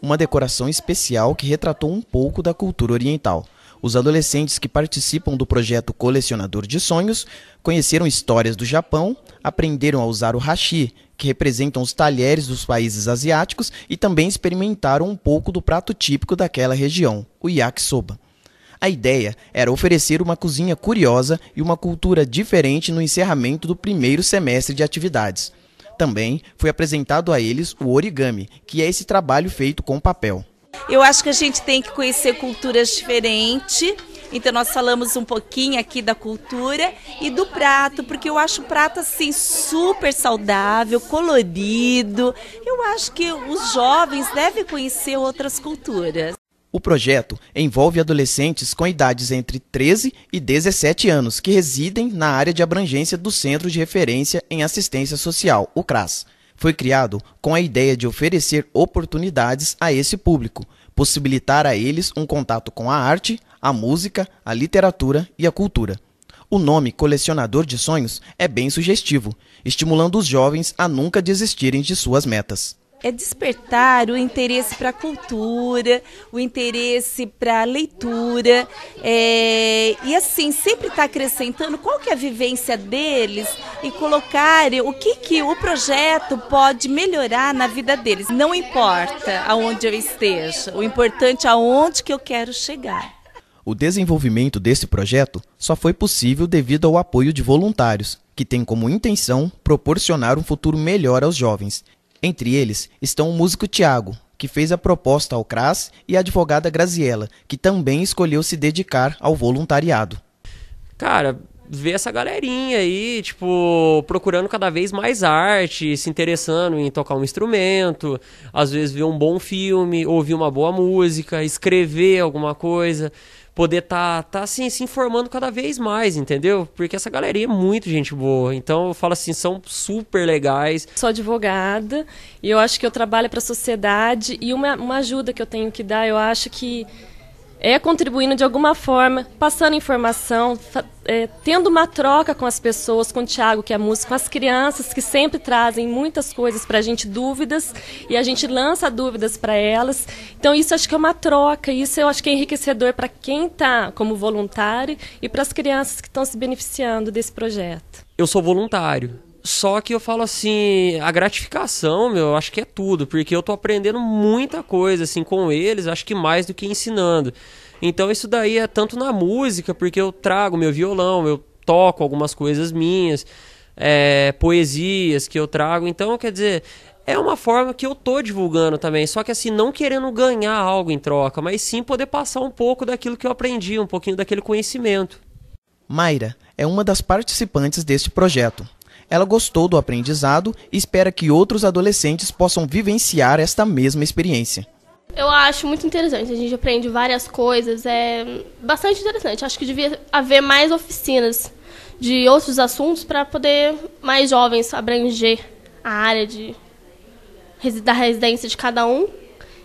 uma decoração especial que retratou um pouco da cultura oriental. Os adolescentes que participam do projeto Colecionador de Sonhos conheceram histórias do Japão, aprenderam a usar o hashi, que representam os talheres dos países asiáticos, e também experimentaram um pouco do prato típico daquela região, o yakisoba. A ideia era oferecer uma cozinha curiosa e uma cultura diferente no encerramento do primeiro semestre de atividades. Também foi apresentado a eles o origami, que é esse trabalho feito com papel. Eu acho que a gente tem que conhecer culturas diferentes. Então nós falamos um pouquinho aqui da cultura e do prato, porque eu acho o prato assim super saudável, colorido. Eu acho que os jovens devem conhecer outras culturas. O projeto envolve adolescentes com idades entre 13 e 17 anos que residem na área de abrangência do Centro de Referência em Assistência Social, o CRAS. Foi criado com a ideia de oferecer oportunidades a esse público, possibilitar a eles um contato com a arte, a música, a literatura e a cultura. O nome Colecionador de Sonhos é bem sugestivo, estimulando os jovens a nunca desistirem de suas metas é despertar o interesse para a cultura, o interesse para a leitura. É, e assim, sempre estar tá acrescentando qual que é a vivência deles e colocar o que, que o projeto pode melhorar na vida deles. Não importa aonde eu esteja, o importante é aonde que eu quero chegar. O desenvolvimento desse projeto só foi possível devido ao apoio de voluntários, que tem como intenção proporcionar um futuro melhor aos jovens entre eles estão o músico Tiago, que fez a proposta ao CRAS, e a advogada Graziella, que também escolheu se dedicar ao voluntariado. Cara, ver essa galerinha aí, tipo, procurando cada vez mais arte, se interessando em tocar um instrumento, às vezes ver um bom filme, ouvir uma boa música, escrever alguma coisa poder tá, tá assim, se informando cada vez mais, entendeu? Porque essa galeria é muito gente boa. Então eu falo assim, são super legais. Sou advogada e eu acho que eu trabalho para a sociedade e uma, uma ajuda que eu tenho que dar, eu acho que é contribuindo de alguma forma, passando informação, é, tendo uma troca com as pessoas, com o Tiago, que é músico, com as crianças, que sempre trazem muitas coisas para a gente, dúvidas, e a gente lança dúvidas para elas. Então, isso acho que é uma troca, isso eu acho que é enriquecedor para quem está como voluntário e para as crianças que estão se beneficiando desse projeto. Eu sou voluntário, só que eu falo assim, a gratificação, meu, eu acho que é tudo, porque eu tô aprendendo muita coisa, assim, com eles, acho que mais do que ensinando. Então isso daí é tanto na música, porque eu trago meu violão, eu toco algumas coisas minhas, é, poesias que eu trago. Então, quer dizer, é uma forma que eu tô divulgando também, só que assim, não querendo ganhar algo em troca, mas sim poder passar um pouco daquilo que eu aprendi, um pouquinho daquele conhecimento. Mayra é uma das participantes deste projeto. Ela gostou do aprendizado e espera que outros adolescentes possam vivenciar esta mesma experiência. Eu acho muito interessante, a gente aprende várias coisas, é bastante interessante. Acho que devia haver mais oficinas de outros assuntos para poder mais jovens abranger a área de, da residência de cada um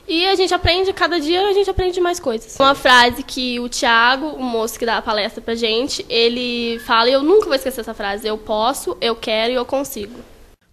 e a gente aprende, cada dia a gente aprende mais coisas. Uma frase que o Tiago, o moço que dá a palestra pra gente, ele fala, e eu nunca vou esquecer essa frase, eu posso, eu quero e eu consigo.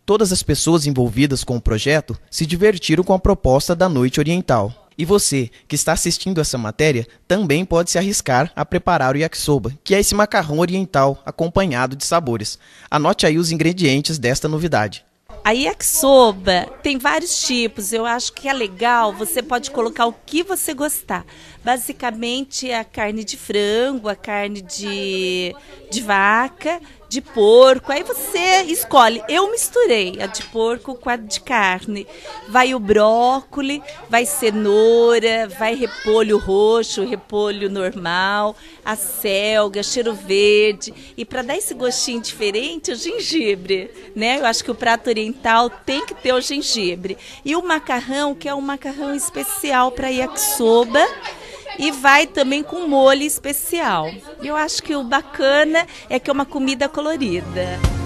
Todas as pessoas envolvidas com o projeto se divertiram com a proposta da Noite Oriental. E você, que está assistindo essa matéria, também pode se arriscar a preparar o yakisoba, que é esse macarrão oriental acompanhado de sabores. Anote aí os ingredientes desta novidade. A yakisoba é tem vários tipos. Eu acho que é legal. Você pode colocar o que você gostar basicamente é a carne de frango, a carne de, de vaca, de porco. Aí você escolhe. Eu misturei a de porco com a de carne. Vai o brócoli, vai cenoura, vai repolho roxo, repolho normal, a selga, cheiro verde. E para dar esse gostinho diferente, o gengibre, né? Eu acho que o prato oriental tem que ter o gengibre. E o macarrão, que é um macarrão especial para yakisoba e vai também com molho especial. Eu acho que o bacana é que é uma comida colorida.